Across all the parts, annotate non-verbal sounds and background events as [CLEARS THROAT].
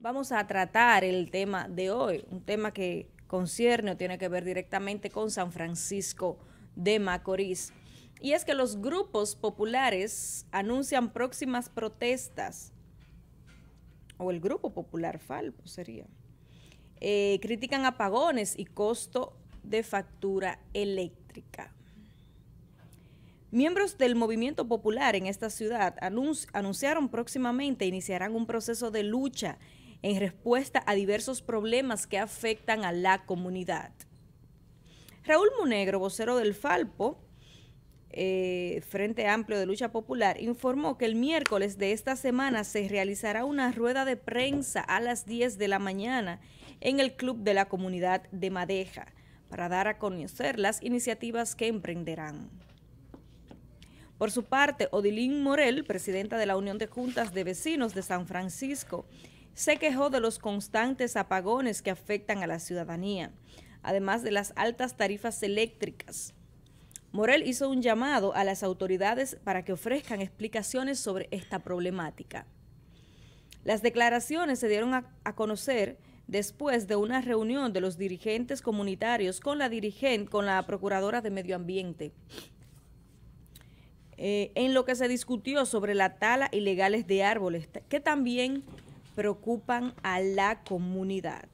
vamos a tratar el tema de hoy, un tema que concierne o tiene que ver directamente con San Francisco de Macorís. Y es que los grupos populares anuncian próximas protestas, o el grupo popular Falpo sería, eh, critican apagones y costo de factura eléctrica. Miembros del movimiento popular en esta ciudad anunciaron próximamente iniciarán un proceso de lucha en respuesta a diversos problemas que afectan a la comunidad. Raúl Monegro, vocero del Falpo, eh, Frente Amplio de Lucha Popular, informó que el miércoles de esta semana se realizará una rueda de prensa a las 10 de la mañana en el Club de la Comunidad de Madeja para dar a conocer las iniciativas que emprenderán. Por su parte, Odilín Morel, presidenta de la Unión de Juntas de Vecinos de San Francisco, se quejó de los constantes apagones que afectan a la ciudadanía, además de las altas tarifas eléctricas. Morel hizo un llamado a las autoridades para que ofrezcan explicaciones sobre esta problemática. Las declaraciones se dieron a, conocer después de una reunión de los dirigentes comunitarios con la, dirigente, con la Procuradora de Medio Ambiente, eh, en lo que se discutió sobre la tala ilegales de árboles, que también preocupan a la comunidad.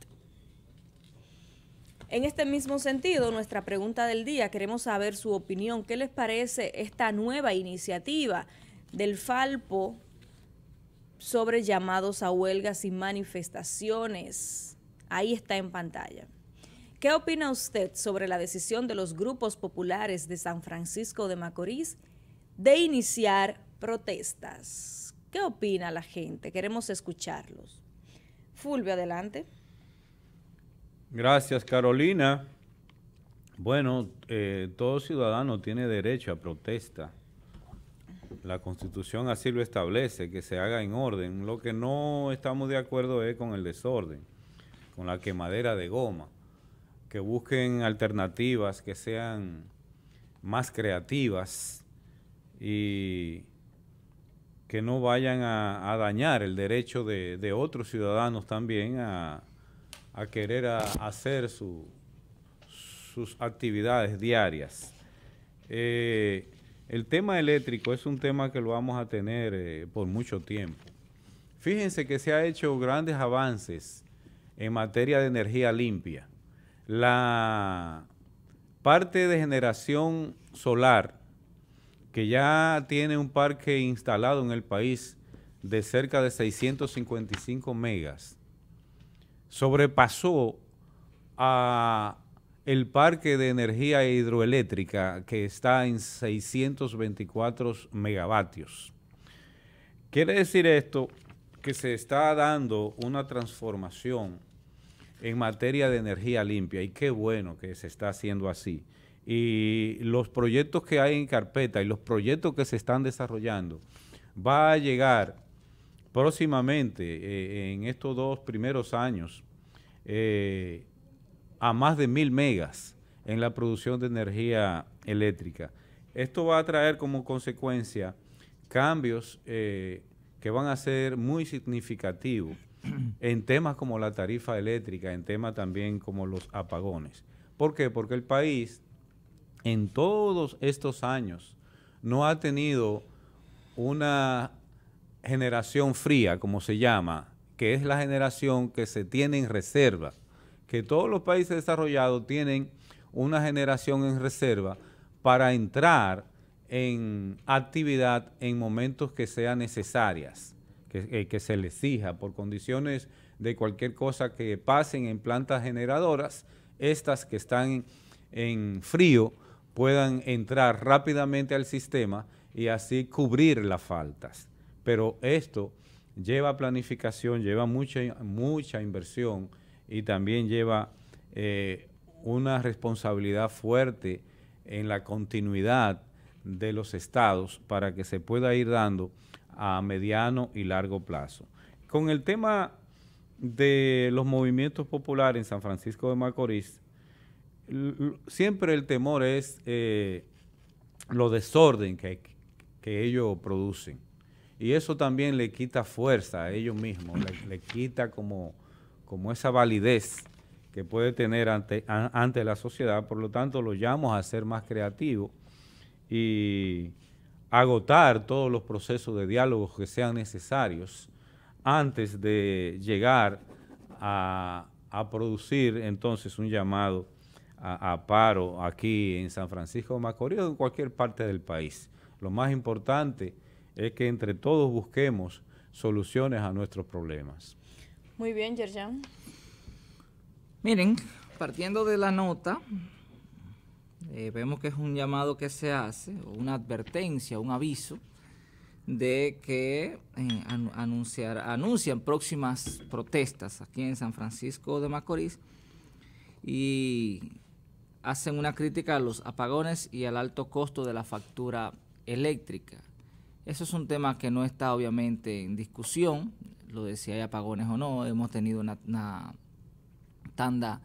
En este mismo sentido, nuestra pregunta del día, queremos saber su opinión. ¿Qué les parece esta nueva iniciativa del Falpo sobre llamados a huelgas y manifestaciones? Ahí está en pantalla. ¿Qué opina usted sobre la decisión de los grupos populares de San Francisco de Macorís de iniciar protestas? ¿Qué opina la gente? Queremos escucharlos. Fulvio, adelante. Gracias, Carolina. Bueno, eh, todo ciudadano tiene derecho a protesta. La Constitución así lo establece, que se haga en orden. Lo que no estamos de acuerdo es con el desorden, con la quemadera de goma. Que busquen alternativas que sean más creativas y que no vayan a, dañar el derecho de, otros ciudadanos también a, querer hacer sus actividades diarias. Eh, el tema eléctrico es un tema que lo vamos a tener eh, por mucho tiempo. Fíjense que se han hecho grandes avances en materia de energía limpia. La parte de generación solar que ya tiene un parque instalado en el país de cerca de 655 megas, sobrepasó a el parque de energía hidroeléctrica que está en 624 megavatios. Quiere decir esto que se está dando una transformación en materia de energía limpia y qué bueno que se está haciendo así y los proyectos que hay en carpeta y los proyectos que se están desarrollando, va a llegar próximamente, eh, en estos dos primeros años, eh, a más de mil megas en la producción de energía eléctrica. Esto va a traer como consecuencia cambios eh, que van a ser muy significativos [CLEARS THROAT] en temas como la tarifa eléctrica, en temas también como los apagones. ¿Por qué? Porque el país en todos estos años no ha tenido una generación fría, como se llama, que es la generación que se tiene en reserva, que todos los países desarrollados tienen una generación en reserva para entrar en actividad en momentos que sean necesarias, que, eh, se les exija por condiciones de cualquier cosa que pasen en plantas generadoras, estas que están en frío, puedan entrar rápidamente al sistema y así cubrir las faltas. Pero esto lleva planificación, lleva mucha, mucha inversión y también lleva eh, una responsabilidad fuerte en la continuidad de los estados para que se pueda ir dando a mediano y largo plazo. Con el tema de los movimientos populares en San Francisco de Macorís, siempre el temor es eh, lo desorden que, ellos producen. Y eso también le quita fuerza a ellos mismos, le, quita como, esa validez que puede tener ante, la sociedad. Por lo tanto, los llamamos a ser más creativos y agotar todos los procesos de diálogo que sean necesarios antes de llegar a, a producir entonces un llamado a, paro aquí en San Francisco de Macorís o en cualquier parte del país. Lo más importante es que entre todos busquemos soluciones a nuestros problemas. Muy bien, Yerjan. Miren, partiendo de la nota, eh, vemos que es un llamado que se hace, una advertencia, un aviso, de que eh, anuncian próximas protestas aquí en San Francisco de Macorís y hacen una crítica a los apagones y al alto costo de la factura eléctrica. Eso es un tema que no está obviamente en discusión, lo de si hay apagones o no. Hemos tenido una, tanda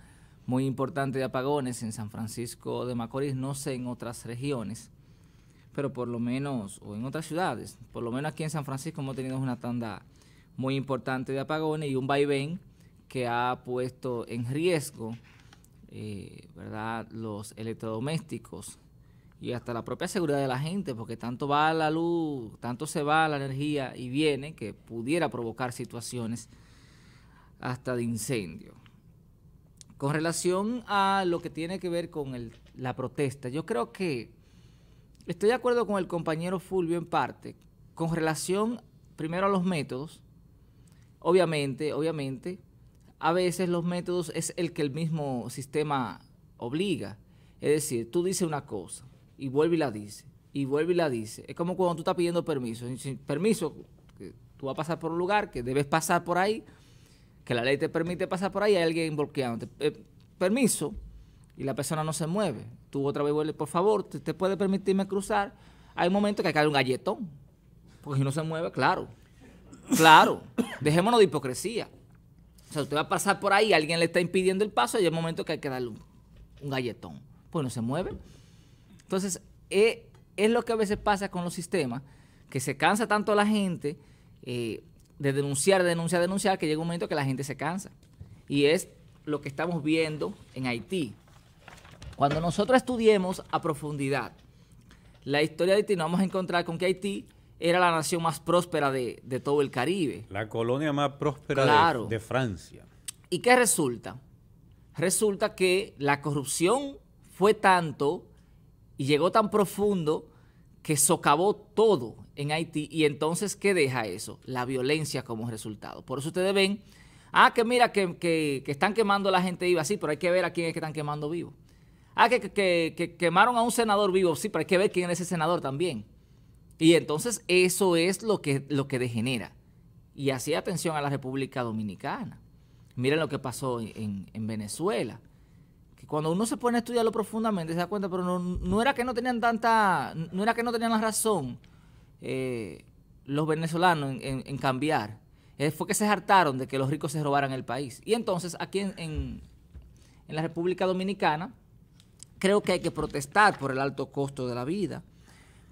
muy importante de apagones en San Francisco de Macorís, no sé en otras regiones, pero por lo menos, o en otras ciudades, por lo menos aquí en San Francisco hemos tenido una tanda muy importante de apagones y un vaivén que ha puesto en riesgo eh, ¿verdad? los electrodomésticos y hasta la propia seguridad de la gente, porque tanto va la luz, tanto se va la energía y viene que pudiera provocar situaciones hasta de incendio. Con relación a lo que tiene que ver con la protesta, yo creo que estoy de acuerdo con el compañero Fulvio en parte, con relación primero a los métodos, obviamente, obviamente, a veces los métodos es el que el mismo sistema obliga. Es decir, tú dices una cosa y vuelve y la dice, y vuelve y la dice. Es como cuando tú estás pidiendo permiso. permiso, tú vas a pasar por un lugar, que debes pasar por ahí, que la ley te permite pasar por ahí, hay alguien bloqueado. Eh, permiso, y la persona no se mueve. Tú otra vez vuelves, por favor, ¿te, puede permitirme cruzar? Hay momentos que cae un galletón, porque si no se mueve, claro. Claro, dejémonos de hipocresía. O sea, usted va a pasar por ahí, alguien le está impidiendo el paso y hay un momento que hay que darle un, galletón. Pues no se mueve. Entonces, eh, es lo que a veces pasa con los sistemas, que se cansa tanto la gente eh, de denunciar, denunciar, denunciar, que llega un momento que la gente se cansa. Y es lo que estamos viendo en Haití. Cuando nosotros estudiemos a profundidad la historia de Haití, nos vamos a encontrar con que Haití era la nación más próspera de, todo el Caribe. La colonia más próspera de, Francia. ¿Y qué resulta? Resulta que la corrupción fue tanto y llegó tan profundo que socavó todo en Haití. Y entonces, ¿qué deja eso? La violencia como resultado. Por eso ustedes ven, ah, que mira, que, están quemando la gente viva, sí, pero hay que ver a quién es que están quemando vivo. Ah, que, que, quemaron a un senador vivo, sí, pero hay que ver quién es ese senador también. Y entonces eso es lo que, lo que degenera. Y hacía atención a la República Dominicana. Miren lo que pasó en, Venezuela. Que cuando uno se pone a estudiarlo profundamente se da cuenta, pero no, no era que no tenían tanta, no era que no tenían la razón eh, los venezolanos en, cambiar. Eh, fue que se hartaron de que los ricos se robaran el país. Y entonces aquí en la República Dominicana creo que hay que protestar por el alto costo de la vida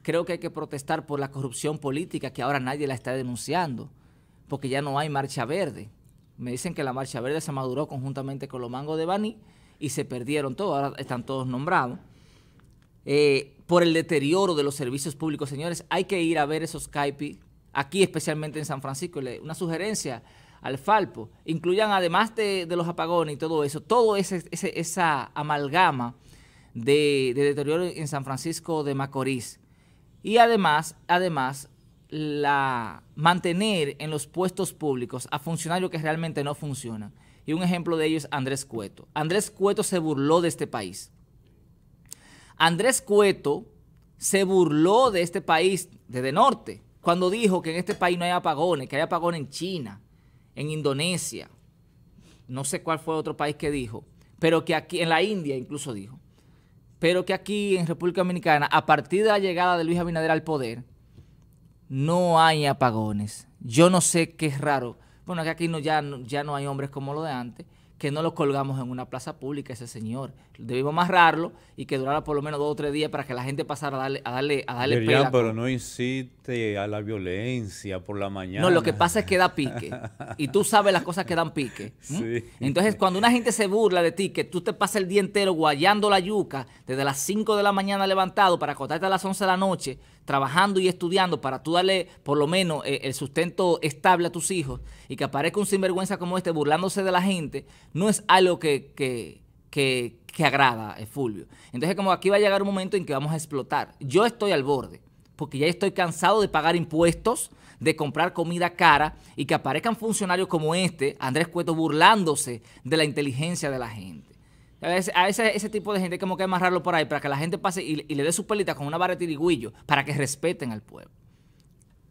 creo que hay que protestar por la corrupción política que ahora nadie la está denunciando, porque ya no hay marcha verde. Me dicen que la marcha verde se maduró conjuntamente con los mangos de Bani y se perdieron todos, ahora están todos nombrados. Eh, por el deterioro de los servicios públicos, señores, hay que ir a ver esos Skype, aquí especialmente en San Francisco. Una sugerencia al Falpo, incluyan además de, los apagones y todo eso, toda esa amalgama de, de deterioro en San Francisco de Macorís y además, además la, mantener en los puestos públicos a funcionarios que realmente no funcionan. Y un ejemplo de ello es Andrés Cueto. Andrés Cueto se burló de este país. Andrés Cueto se burló de este país desde norte cuando dijo que en este país no hay apagones, que hay apagones en China, en Indonesia. No sé cuál fue otro país que dijo, pero que aquí en la India incluso dijo pero que aquí en República Dominicana, a partir de la llegada de Luis Abinader al poder, no hay apagones. Yo no sé qué es raro. Bueno, que aquí no, ya, ya no hay hombres como lo de antes, que no lo colgamos en una plaza pública ese señor. Debimos amarrarlo y que durara por lo menos dos o tres días para que la gente pasara a darle, a darle, a darle pero no incite a la violencia por la mañana. No, lo que pasa es que da pique. y tú sabes las cosas que dan pique. [LAUGHS] Entonces, cuando una gente se burla de ti, que tú te pasas el día entero guayando la yuca desde las 5 de la mañana levantado para acostarte a las 11 de la noche, trabajando y estudiando para tú darle por lo menos eh, el sustento estable a tus hijos y que aparezca un sinvergüenza como este burlándose de la gente, no es algo que, que, agrada, eh, Fulvio. Entonces como aquí va a llegar un momento en que vamos a explotar. Yo estoy al borde, porque ya estoy cansado de pagar impuestos, de comprar comida cara y que aparezcan funcionarios como este, Andrés Cueto, burlándose de la inteligencia de la gente. A ese, tipo de gente como que amarrarlo por ahí para que la gente pase y, le dé su pelita con una vara de tiriguillo, para que respeten al pueblo.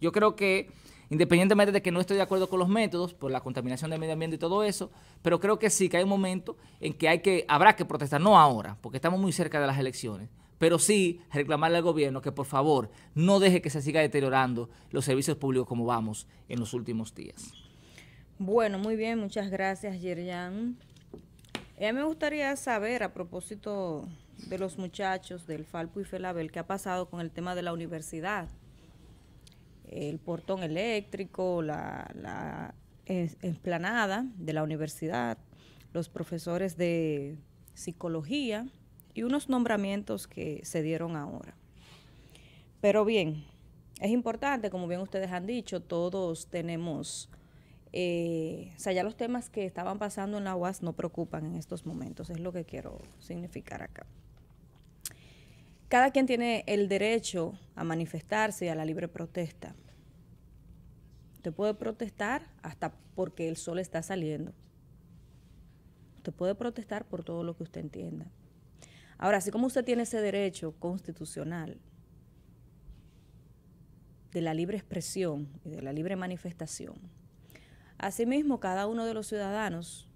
Yo creo que, independientemente de que no estoy de acuerdo con los métodos, por la contaminación del medio ambiente y todo eso, pero creo que sí que hay un momento en que, que habrá que protestar, no ahora, porque estamos muy cerca de las elecciones, pero sí reclamarle al gobierno que por favor no deje que se siga deteriorando los servicios públicos como vamos en los últimos días. Bueno, muy bien, muchas gracias, Yerian. Eh, a mí me gustaría saber, a propósito de los muchachos del Falpo y Felabel, qué ha pasado con el tema de la universidad. El portón eléctrico, la, la esplanada de la universidad, los profesores de psicología y unos nombramientos que se dieron ahora. Pero bien, es importante, como bien ustedes han dicho, todos tenemos eh, o sea, ya los temas que estaban pasando en la UAS no preocupan en estos momentos, es lo que quiero significar acá. Cada quien tiene el derecho a manifestarse y a la libre protesta. Usted puede protestar hasta porque el sol está saliendo. Usted puede protestar por todo lo que usted entienda. Ahora, así como usted tiene ese derecho constitucional de la libre expresión y de la libre manifestación, Asimismo, cada uno de los ciudadanos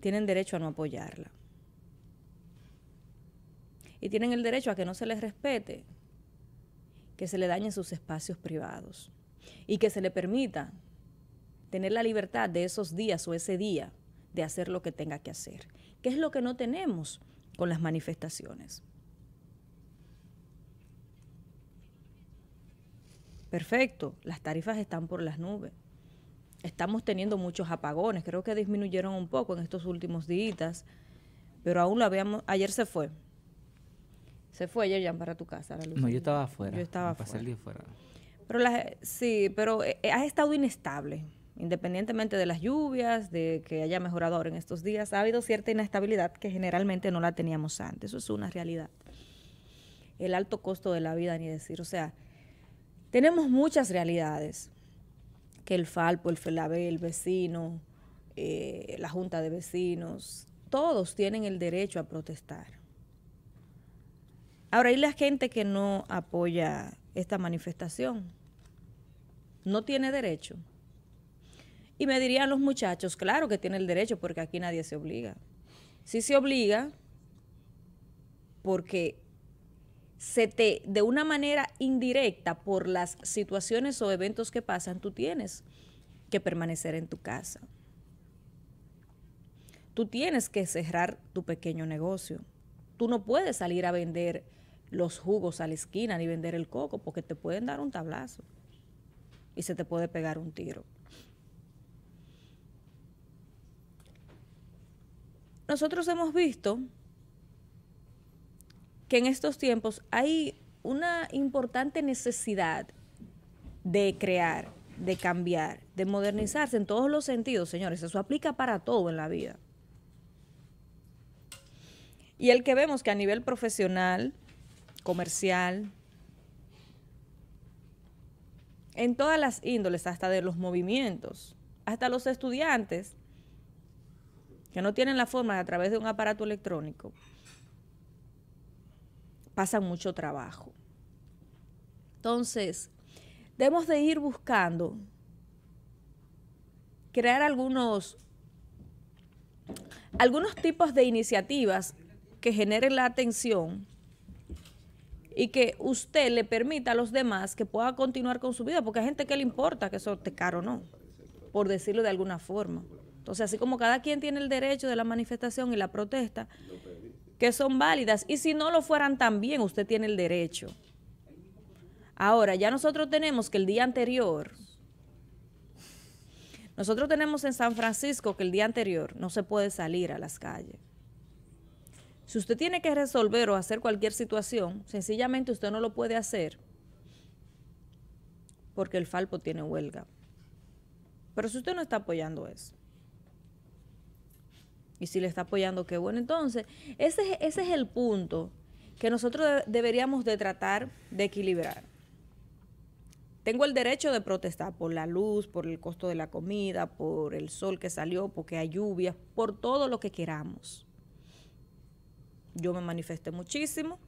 tienen derecho a no apoyarla. Y tienen el derecho a que no se les respete, que se le dañen sus espacios privados y que se le permita tener la libertad de esos días o ese día de hacer lo que tenga que hacer, ¿Qué es lo que no tenemos con las manifestaciones. Perfecto, las tarifas están por las nubes estamos teniendo muchos apagones. Creo que disminuyeron un poco en estos últimos días, pero aún lo habíamos. Ayer se fue. Se fue ayer, ya para tu casa. no, yo estaba afuera. Yo estaba afuera. Pero la, sí, pero eh, eh, ha estado inestable. Independientemente de las lluvias, de que haya mejorado en estos días, ha habido cierta inestabilidad que generalmente no la teníamos antes. Eso es una realidad. El alto costo de la vida, ni decir. O sea, tenemos muchas realidades que el Falpo, el Felabé, el vecino, eh, la Junta de Vecinos, todos tienen el derecho a protestar. Ahora, ¿y la gente que no apoya esta manifestación? No tiene derecho. Y me dirían los muchachos, claro que tiene el derecho porque aquí nadie se obliga. Si se obliga, porque se te, de una manera indirecta por las situaciones o eventos que pasan, tú tienes que permanecer en tu casa. Tú tienes que cerrar tu pequeño negocio. Tú no puedes salir a vender los jugos a la esquina ni vender el coco porque te pueden dar un tablazo y se te puede pegar un tiro. Nosotros hemos visto que en estos tiempos hay una importante necesidad de crear, de cambiar, de modernizarse en todos los sentidos, señores. Eso aplica para todo en la vida. Y el que vemos que a nivel profesional, comercial, en todas las índoles, hasta de los movimientos, hasta los estudiantes que no tienen la forma a través de un aparato electrónico pasan mucho trabajo. Entonces, debemos de ir buscando crear algunos, algunos tipos de iniciativas que generen la atención y que usted le permita a los demás que pueda continuar con su vida, porque hay gente que le importa que eso esté caro o no, por decirlo de alguna forma. Entonces, así como cada quien tiene el derecho de la manifestación y la protesta, que son válidas y si no lo fueran también usted tiene el derecho. Ahora, ya nosotros tenemos que el día anterior, nosotros tenemos en San Francisco que el día anterior no se puede salir a las calles. Si usted tiene que resolver o hacer cualquier situación, sencillamente usted no lo puede hacer porque el Falpo tiene huelga. Pero si usted no está apoyando eso, y si le está apoyando, qué bueno. Entonces, ese, ese es el punto que nosotros deberíamos de tratar de equilibrar. Tengo el derecho de protestar por la luz, por el costo de la comida, por el sol que salió, porque hay lluvias, por todo lo que queramos. Yo me manifesté muchísimo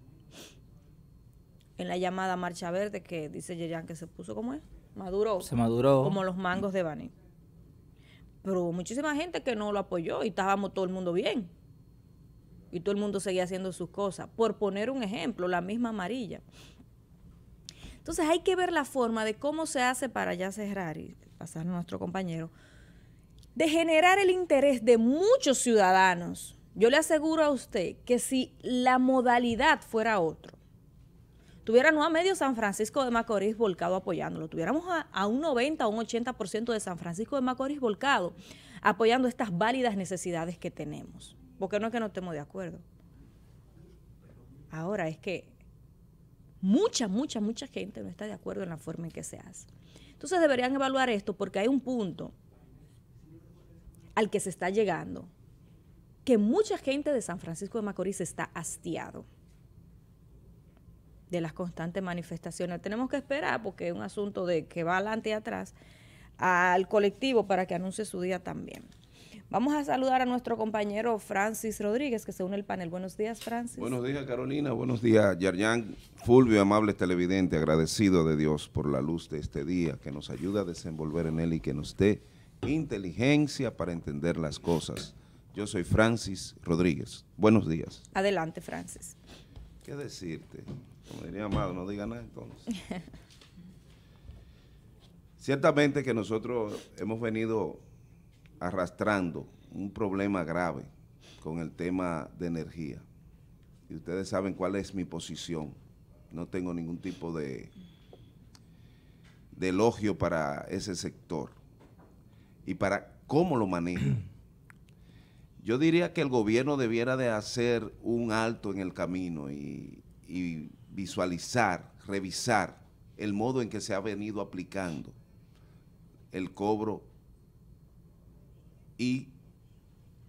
en la llamada Marcha Verde que dice Yeyan que se puso como es, maduró. Se maduró. Como los mangos de Baní. Pero hubo muchísima gente que no lo apoyó y estábamos todo el mundo bien. Y todo el mundo seguía haciendo sus cosas. Por poner un ejemplo, la misma amarilla. Entonces hay que ver la forma de cómo se hace para ya cerrar y pasar a nuestro compañero, de generar el interés de muchos ciudadanos. Yo le aseguro a usted que si la modalidad fuera otro, no a medio San Francisco de Macorís volcado apoyándolo, tuviéramos a, a un 90 o un 80% de San Francisco de Macorís volcado apoyando estas válidas necesidades que tenemos. Porque no es que no estemos de acuerdo. Ahora es que mucha, mucha, mucha gente no está de acuerdo en la forma en que se hace. Entonces deberían evaluar esto porque hay un punto al que se está llegando que mucha gente de San Francisco de Macorís está hastiado de las constantes manifestaciones. Tenemos que esperar, porque es un asunto de que va adelante y atrás, al colectivo para que anuncie su día también. Vamos a saludar a nuestro compañero Francis Rodríguez, que se une al panel. Buenos días, Francis. Buenos días, Carolina. Buenos días, Yaryán. Fulvio, amable televidente, agradecido de Dios por la luz de este día, que nos ayuda a desenvolver en él y que nos dé inteligencia para entender las cosas. Yo soy Francis Rodríguez. Buenos días. Adelante, Francis. ¿Qué decirte? no diga nada entonces. [LAUGHS] Ciertamente que nosotros hemos venido arrastrando un problema grave con el tema de energía. Y ustedes saben cuál es mi posición. No tengo ningún tipo de, de elogio para ese sector y para cómo lo maneja. [CLEARS THROAT] Yo diría que el gobierno debiera de hacer un alto en el camino y visualizar, revisar el modo en que se ha venido aplicando el cobro y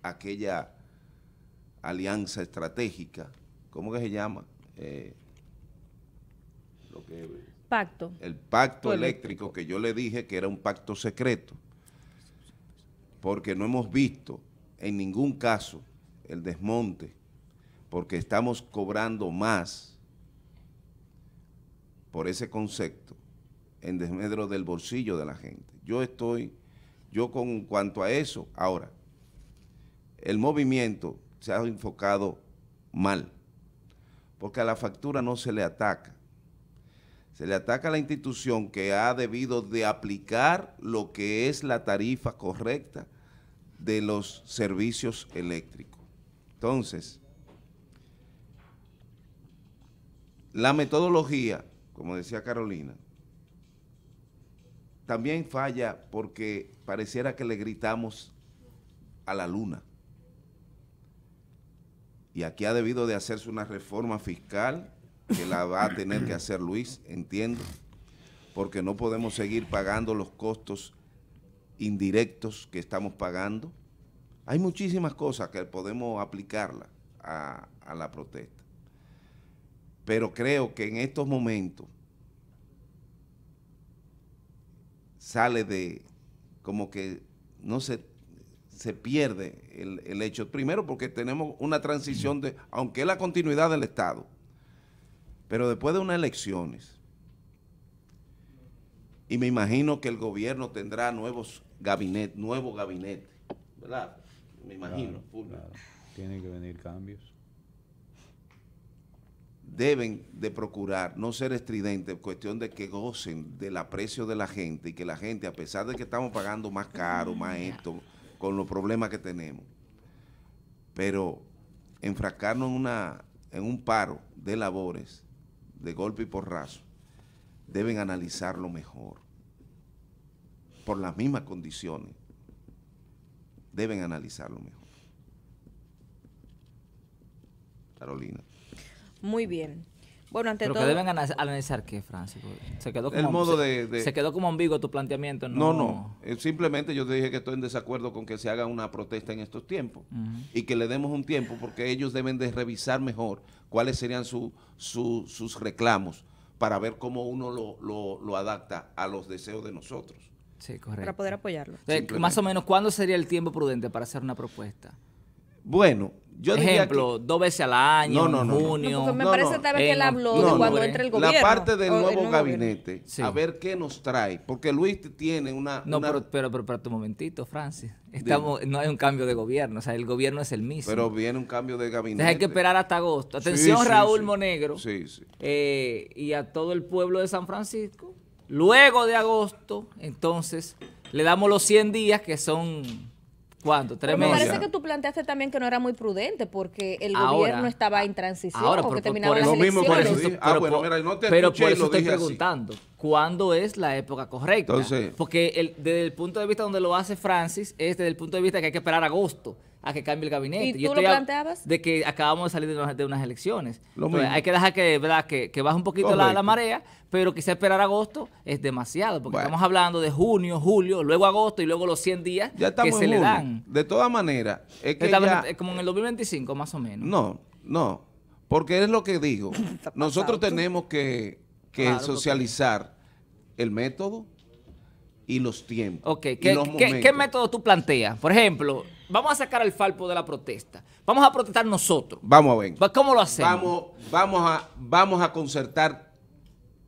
aquella alianza estratégica, ¿cómo que se llama? Eh, pacto. El pacto eléctrico que yo le dije que era un pacto secreto, porque no hemos visto en ningún caso el desmonte, porque estamos cobrando más por ese concepto en desmedro del bolsillo de la gente. Yo estoy, yo con cuanto a eso, ahora, el movimiento se ha enfocado mal, porque a la factura no se le ataca. Se le ataca a la institución que ha debido de aplicar lo que es la tarifa correcta de los servicios eléctricos. Entonces, la metodología como decía Carolina, también falla porque pareciera que le gritamos a la luna. Y aquí ha debido de hacerse una reforma fiscal que la va a tener que hacer Luis, entiendo, porque no podemos seguir pagando los costos indirectos que estamos pagando. Hay muchísimas cosas que podemos aplicarla a, a la protesta. Pero creo que en estos momentos sale de como que no se, se pierde el, hecho. Primero porque tenemos una transición, de, aunque es la continuidad del Estado, pero después de unas elecciones, y me imagino que el gobierno tendrá nuevos gabinetes, nuevo gabinete, ¿verdad? Me imagino. Tienen que venir cambios deben de procurar no ser estridentes, cuestión de que gocen del aprecio de la gente y que la gente, a pesar de que estamos pagando más caro, más esto, con los problemas que tenemos, pero enfrascarnos en, una, en un paro de labores, de golpe y porrazo, deben analizarlo mejor, por las mismas condiciones, deben analizarlo mejor. Carolina. Muy bien. Bueno, ante Pero todo... que deben analizar qué, Francisco. Se quedó como, Se quedó como ambiguo tu planteamiento. No, no. no. Eh, simplemente yo te dije que estoy en desacuerdo con que se haga una protesta en estos tiempos y que le demos un tiempo porque ellos deben de revisar mejor cuáles serían su, sus reclamos para ver cómo uno lo, adapta a los deseos de nosotros. Sí, correcto. Para poder apoyarlo. Eh, más o menos, ¿cuándo sería el tiempo prudente para hacer una propuesta? Bueno, yo Ejemplo, dos veces al año, no, no, en junio. No, me parece tal vez que él habló de cuando entre el gobierno. La parte del nuevo, gabinete, a ver qué nos trae, porque Luis tiene una... No, pero, pero, pero, momentito, Francis. Estamos, no hay un cambio de gobierno, o sea, el gobierno es el mismo. Pero viene un cambio de gabinete. hay que esperar hasta agosto. Atención, Raúl Monegro. Sí, sí. Eh, y a todo el pueblo de San Francisco. Luego de agosto, entonces, le damos los 100 días que son ¿Cuánto? ¿Tres meses? Me parece que tú planteaste también que no era muy prudente porque el gobierno estaba en transición o porque por, terminaba por las elecciones. por eso, pero, por eso estoy preguntando cuándo es la época correcta. Porque desde el punto de vista donde lo hace Francis es desde el punto de vista que hay que esperar agosto a que cambie el gabinete. ¿Y tú planteabas? De que acabamos de salir de unas, elecciones. hay que dejar que, ¿verdad? que, que baje un poquito la, marea, pero quizá esperar agosto es demasiado, porque estamos hablando de junio, julio, luego agosto y luego los 100 días que se le dan. De todas maneras, es como en el 2025 más o menos. No, no, porque es lo que digo. [COUGHS] Nosotros tenemos que que socializar el método y los tiempos. Ok, ¿Qué, método tú planteas? Por ejemplo, vamos a sacar el falpo de la protesta. Vamos a protestar nosotros. Vamos a ver. ¿Cómo lo hacemos? Vamos, a, vamos a concertar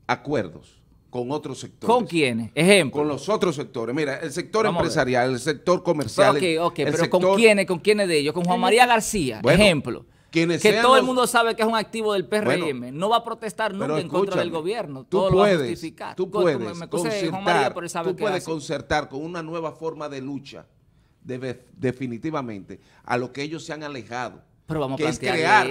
acuerdos con otros sectores. ¿Con quiénes? Ejemplo. Con los otros sectores. Mira, el sector empresarial, el sector comercial. ok, ok, pero ¿con quiénes? ¿Con de ellos? Con Juan María García, ejemplo que todo el mundo sabe que es un activo del PRM. no va a protestar nunca en contra del gobierno. Todo tú puedes, lo justificar. Tú puedes, concertar, tú puedes concertar con una nueva forma de lucha, definitivamente, a lo que ellos se han alejado. Pero vamos que a crear,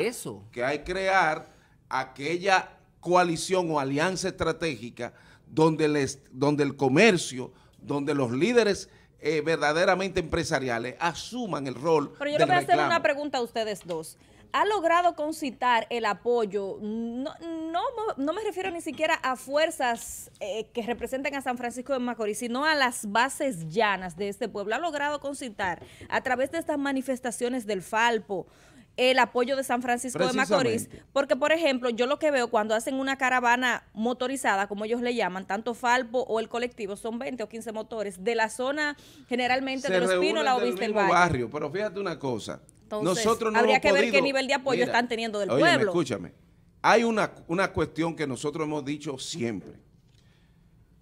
Que hay que crear aquella coalición o alianza estratégica donde, les, donde el comercio, donde los líderes... Eh, verdaderamente empresariales asuman el rol. Pero yo le voy a hacer una pregunta a ustedes dos ha logrado concitar el apoyo, no, no, me refiero ni siquiera a fuerzas eh, que representan a San Francisco de Macorís, sino a las bases llanas de este pueblo. Ha logrado concitar a través de estas manifestaciones del Falpo, el apoyo de San Francisco de Macorís. Porque, por ejemplo, yo lo que veo cuando hacen una caravana motorizada, como ellos le llaman, tanto Falpo o el colectivo, son 20 o 15 motores de la zona generalmente de Los Pinos, la del, barrio. Pero fíjate una cosa, nosotros habría que ver qué nivel de apoyo están teniendo del pueblo. Escúchame, hay una, cuestión que nosotros hemos dicho siempre.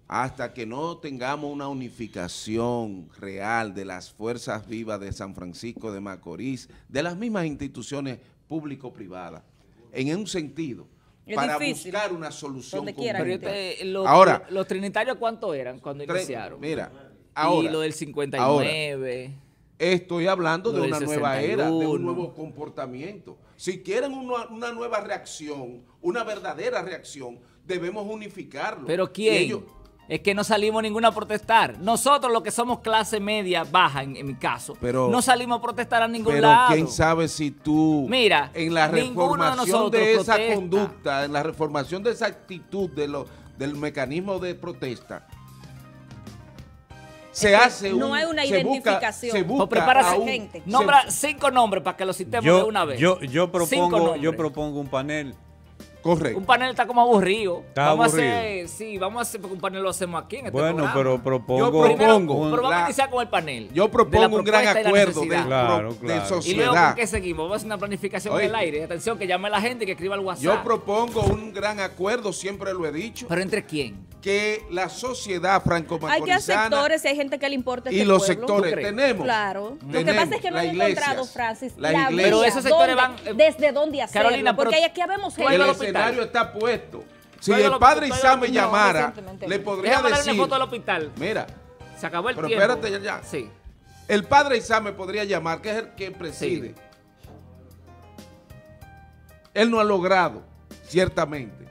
Hasta que no tengamos una unificación real de las fuerzas vivas de San Francisco de Macorís, de las mismas instituciones público-privadas, en un sentido, para buscar una solución. completa. Eh, ahora, los trinitarios, cuánto eran cuando iniciaron? Mira, Y lo del 59. Estoy hablando de una nueva era, de un nuevo comportamiento. Si quieren una, nueva reacción, una verdadera reacción, debemos unificarlo. ¿Pero quién? Ellos... Es que no salimos ninguna a protestar. Nosotros, los que somos clase media baja, en, mi caso, no salimos a protestar a ningún lado. Pero quién sabe si tú, mira, en la reformación de, esa conducta, en la reformación de esa actitud de lo, del mecanismo de protesta, hace no es una identificación. se busca o prepara gente. Nombra cinco nombres para que los citemos de una vez. Yo, yo propongo un panel Correcto. Un panel está como aburrido. vamos a hacer, sí, vamos a hacer, porque un panel lo hacemos aquí en este Bueno, pero propongo. Yo propongo. vamos a iniciar con el panel. Yo propongo un gran acuerdo de, claro, claro. sociedad. Y luego, seguimos? Vamos a hacer una planificación del en el aire. Atención, que llame a la gente que escriba al WhatsApp. Yo propongo un gran acuerdo, siempre lo he dicho. ¿Pero entre quién? Que la sociedad franco Hay que sectores, hay gente que le importa Y este los sectores, tenemos. Claro. lo que pasa es que no han encontrado, Francis. Pero esos sectores van. Eh, ¿Desde dónde hacerlo? Carolina, porque aquí habemos gente escenario está puesto. Si el padre Isame me llamara, le podría decir. Mira. Se acabó el tiempo. Pero espérate ya. Sí. El padre Isaac me podría llamar, que es el que preside. Él no ha logrado, ciertamente,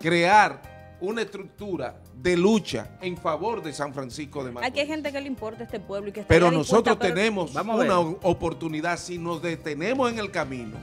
crear una estructura de lucha en favor de San Francisco de Macorís. Aquí hay gente que le importa este pueblo y que está Pero nosotros tenemos una oportunidad si nos detenemos en el camino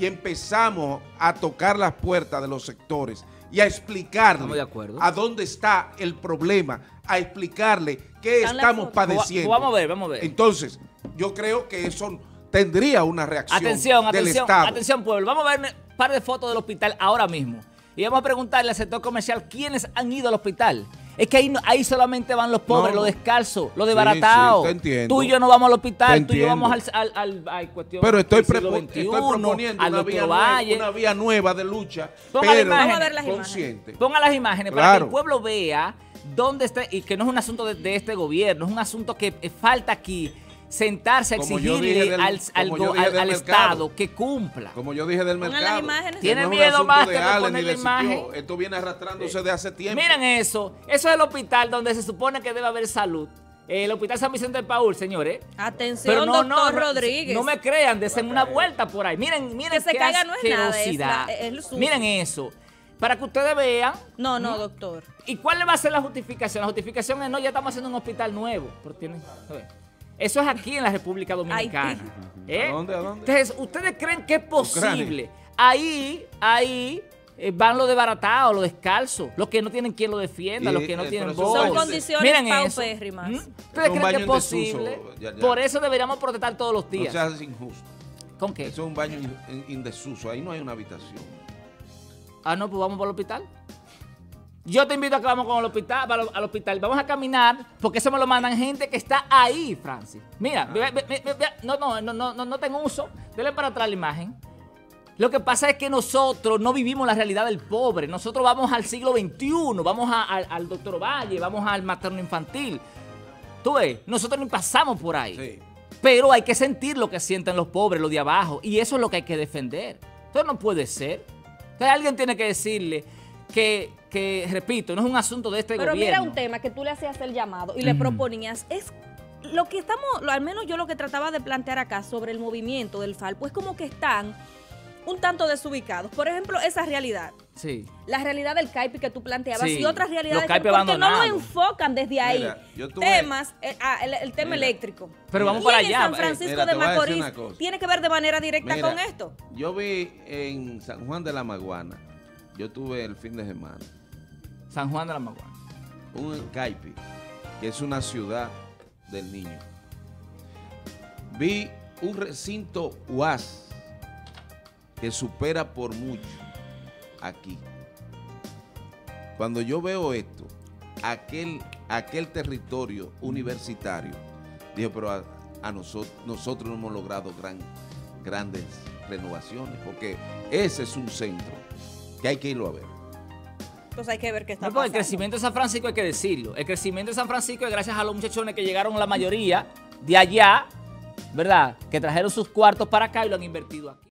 y empezamos a tocar las puertas de los sectores y a explicarle a dónde está el problema, a explicarle qué estamos padeciendo. Vamos a ver, vamos a ver. Entonces, yo creo que eso tendría una reacción atención, del atención, Atención, pueblo. Vamos a ver un par de fotos del hospital ahora mismo. Y vamos a preguntarle al sector comercial quiénes han ido al hospital. Es que ahí, ahí solamente van los pobres, los descalzos, los desbaratados. tú y yo no vamos al hospital, tú y yo vamos al, al, cuestión Pero estoy, estoy proponiendo una vía, nueva, una vía, nueva, de lucha, Ponga las imágenes, Ponga las imágenes para que el pueblo vea dónde está, y que no es un asunto de este gobierno, es un asunto que eh, falta aquí sentarse a exigirle al, Estado que cumpla. Como yo dije del mercado. Tiene miedo más que poner la imagen. Esto viene arrastrándose de hace tiempo. Miren eso. Eso es el hospital donde se supone que debe haber salud. Eh, el Hospital San Vicente del Paul, señores. Atención, doctor Rodríguez. No me crean, desen una vuelta por ahí. Miren, miren que se no miren eso para que ustedes vean. No, no, doctor. ¿Y cuál le va a ser la justificación? La justificación es, no, ya estamos haciendo un hospital nuevo. tienen, eso es aquí en la República Dominicana. ¿A ¿Eh? dónde, a dónde? ¿ustedes creen que es posible? Ahí, ahí eh, van los desbaratados, los descalzos, los que no tienen quien lo defienda, los que no tienen voz. Son condiciones paupérrimas. ¿Mm? ¿Ustedes creen que es posible? Por eso deberíamos protestar todos los días. es injusto. ¿Con qué? Eso es un baño indesuso, ahí no hay una habitación. Ah, no, pues vamos para el hospital. Yo te invito a que vamos con el hospital, al hospital. Vamos a caminar, porque eso me lo mandan gente que está ahí, Francis. Mira, ah. no, no, no, no, no tengo uso. Dele para atrás la imagen. Lo que pasa es que nosotros no vivimos la realidad del pobre. Nosotros vamos al siglo XXI, vamos al doctor Valle, vamos al materno infantil. Tú ves, nosotros ni pasamos por ahí. Sí. Pero hay que sentir lo que sienten los pobres, los de abajo. Y eso es lo que hay que defender. Eso no puede ser. Entonces alguien tiene que decirle que que, repito, no es un asunto de este Pero gobierno. Pero mira un tema que tú le hacías el llamado y le proponías, es lo que estamos, al menos yo lo que trataba de plantear acá sobre el movimiento del Falpo, es como que están un tanto desubicados. Por ejemplo, esa realidad. Sí. La realidad del CAIPI que tú planteabas y otras realidades que porque no lo enfocan desde ahí. Temas, eh, ah, el, tema eléctrico. Pero vamos para allá. San eh, Francisco de Macorís tiene que ver de manera directa con esto. Yo vi en San Juan de la Maguana, yo tuve el fin de semana San Juan de la Maguana. Un caipi, que es una ciudad del niño. Vi un recinto UAS que supera por mucho aquí. Cuando yo veo esto, aquel, aquel territorio mm. universitario, digo, pero a, nosotros, nosotros no hemos logrado grandes renovaciones, porque ese es un centro que hay que irlo a ver hay que ver qué está pues, pasando. El crecimiento de San Francisco hay que decirlo. El crecimiento de San Francisco es gracias a los muchachones que llegaron la mayoría de allá, ¿verdad? Que trajeron sus cuartos para acá y lo han invertido aquí.